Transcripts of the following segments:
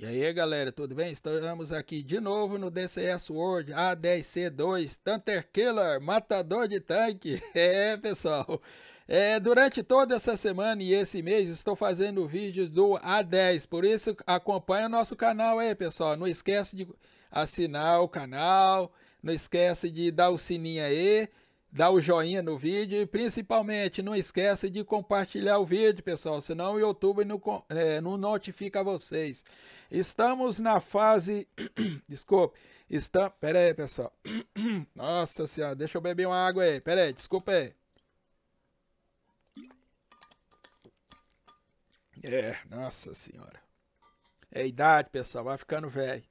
E aí galera, tudo bem? Estamos aqui de novo no DCS World A10C2 Tanter Killer, matador de tanque. É pessoal, é, durante toda essa semana e esse mês estou fazendo vídeos do A10, por isso acompanha o nosso canal aí pessoal. Não esquece de assinar o canal, não esquece de dar o sininho aí dá o joinha no vídeo e principalmente não esquece de compartilhar o vídeo, pessoal, senão o YouTube não, é, não notifica vocês. Estamos na fase... desculpe, está... pera aí, pessoal. Nossa senhora, deixa eu beber uma água aí, pera aí, desculpa aí. É, nossa senhora. É idade, pessoal, vai ficando velho.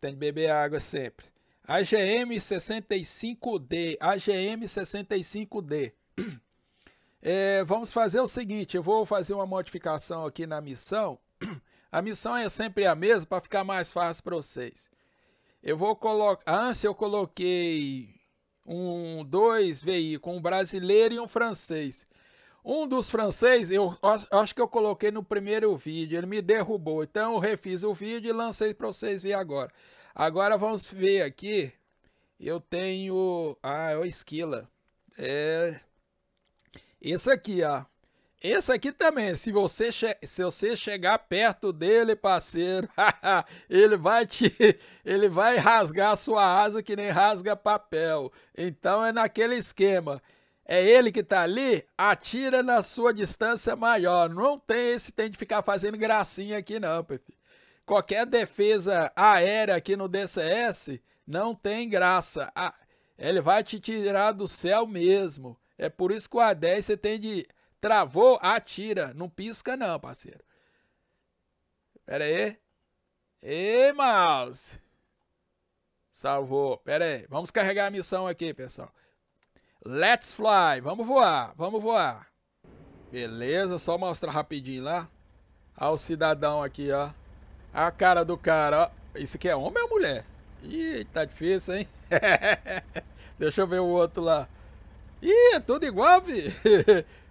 Tem que beber água sempre. AGM65D, AGM65D. É, vamos fazer o seguinte, eu vou fazer uma modificação aqui na missão. A missão é sempre a mesma para ficar mais fácil para vocês. Eu vou colocar, antes eu coloquei um dois veículos, um brasileiro e um francês. Um dos franceses, eu acho que eu coloquei no primeiro vídeo, ele me derrubou. Então eu refiz o vídeo e lancei para vocês verem agora. Agora vamos ver aqui. Eu tenho. Ah, é o esquila. É. Esse aqui, ó. Esse aqui também, se você, se você chegar perto dele, parceiro, ele vai te ele vai rasgar a sua asa que nem rasga papel. Então é naquele esquema. É ele que tá ali, atira na sua distância maior. Não tem esse tem de ficar fazendo gracinha aqui não, perfil qualquer defesa aérea aqui no DCS não tem graça. Ah, ele vai te tirar do céu mesmo. É por isso que o A10 você tem de. Travou, atira. Não pisca, não, parceiro. Pera aí. Ei, mouse. Salvou. Pera aí. Vamos carregar a missão aqui, pessoal. Let's fly. Vamos voar. Vamos voar. Beleza. Só mostrar rapidinho lá. Ao cidadão aqui, ó. A cara do cara, ó. Isso aqui é homem ou mulher? Ih, tá difícil, hein? Deixa eu ver o outro lá. Ih, é tudo igual, vi.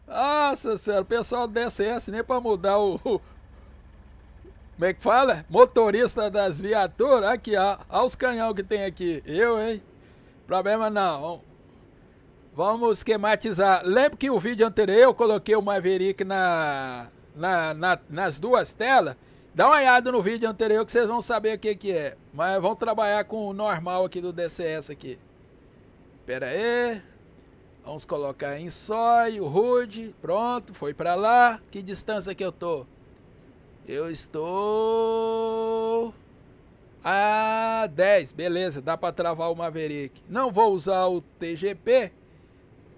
Nossa senhora, o pessoal do DCS nem pra mudar o, o. Como é que fala? Motorista das viaturas. Aqui, ó. Olha os canhão que tem aqui. Eu, hein? Problema não. Vamos esquematizar. Lembra que o vídeo anterior eu coloquei o Maverick na, na, na nas duas telas? Dá uma olhada no vídeo anterior que vocês vão saber o que, que é. Mas vamos trabalhar com o normal aqui do DCS aqui. Pera aí. Vamos colocar em sói, o HUD. Pronto, foi para lá. Que distância que eu tô? Eu estou a 10. Beleza, dá para travar o Maverick. Não vou usar o TGP.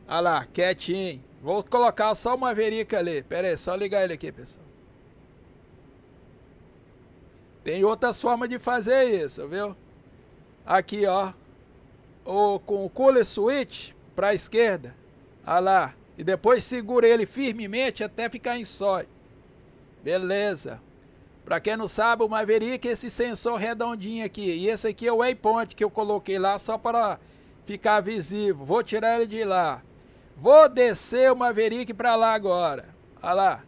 Olha lá, quietinho. Vou colocar só o Maverick ali. Pera aí, só ligar ele aqui, pessoal. Tem outras formas de fazer isso, viu? Aqui, ó. Ou com o cooler switch para a esquerda. Olha lá. E depois segura ele firmemente até ficar em sói. Beleza. Para quem não sabe, o Maverick é esse sensor redondinho aqui. E esse aqui é o waypoint que eu coloquei lá só para ficar visível. Vou tirar ele de lá. Vou descer o Maverick para lá agora. Olha lá.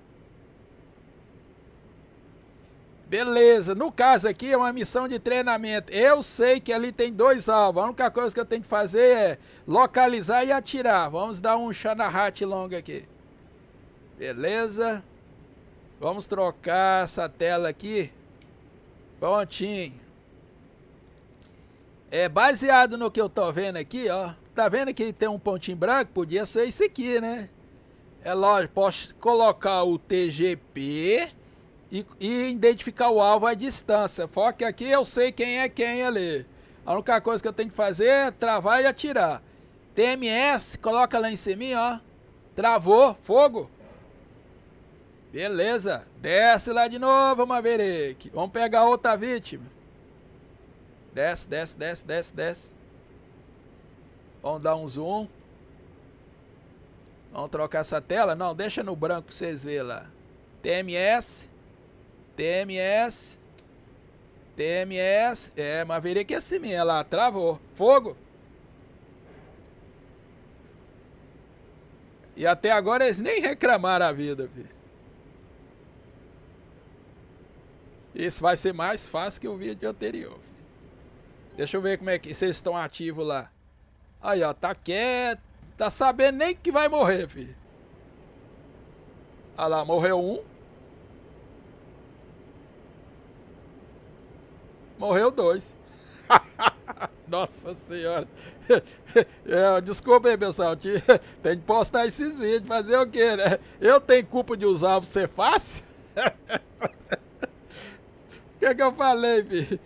Beleza, no caso aqui é uma missão de treinamento. Eu sei que ali tem dois alvos. A única coisa que eu tenho que fazer é localizar e atirar. Vamos dar um Shanahat longa aqui. Beleza. Vamos trocar essa tela aqui. Prontinho. É baseado no que eu tô vendo aqui, ó. Tá vendo que tem um pontinho branco? Podia ser isso aqui, né? É lógico, posso colocar o TGP e, e identificar o alvo à distância. Foque aqui, eu sei quem é quem ali. A única coisa que eu tenho que fazer é travar e atirar. TMS, coloca lá em cima, ó. Travou, fogo. Beleza. Desce lá de novo, Maverick. Vamos pegar outra vítima. Desce, desce, desce, desce, desce. Vamos dar um zoom. Vamos trocar essa tela? Não, deixa no branco pra vocês verem lá. TMS. TMS. TMS. É, Maverick é assim, Olha lá. Travou. Fogo. E até agora eles nem reclamaram a vida, filho. Isso vai ser mais fácil que o vídeo anterior, filho. Deixa eu ver como é que vocês estão ativos lá. Aí, ó, tá quieto. Tá sabendo nem que vai morrer, filho. Olha lá, morreu um. Morreu dois. Nossa senhora. É, desculpa aí, pessoal. tem que postar esses vídeos. Fazer o quê, né? Eu tenho culpa de usar você fácil? O que, que eu falei, filho?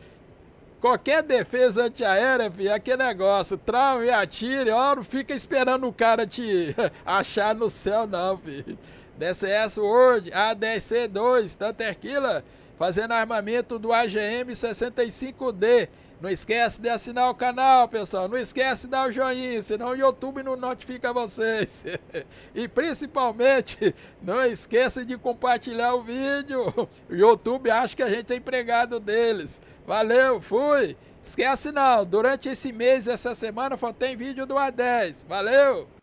Qualquer defesa antiaérea, filho, é aquele negócio. Trava e atire. Ó, não fica esperando o cara te achar no céu, não, filho. DCS World, ADC2, Tanterquila fazendo armamento do AGM 65D. Não esquece de assinar o canal, pessoal. Não esquece de dar o joinha, senão o YouTube não notifica vocês. e principalmente, não esqueça de compartilhar o vídeo. O YouTube acha que a gente é empregado deles. Valeu, fui. Esquece não, durante esse mês, essa semana, só tem vídeo do A10. Valeu!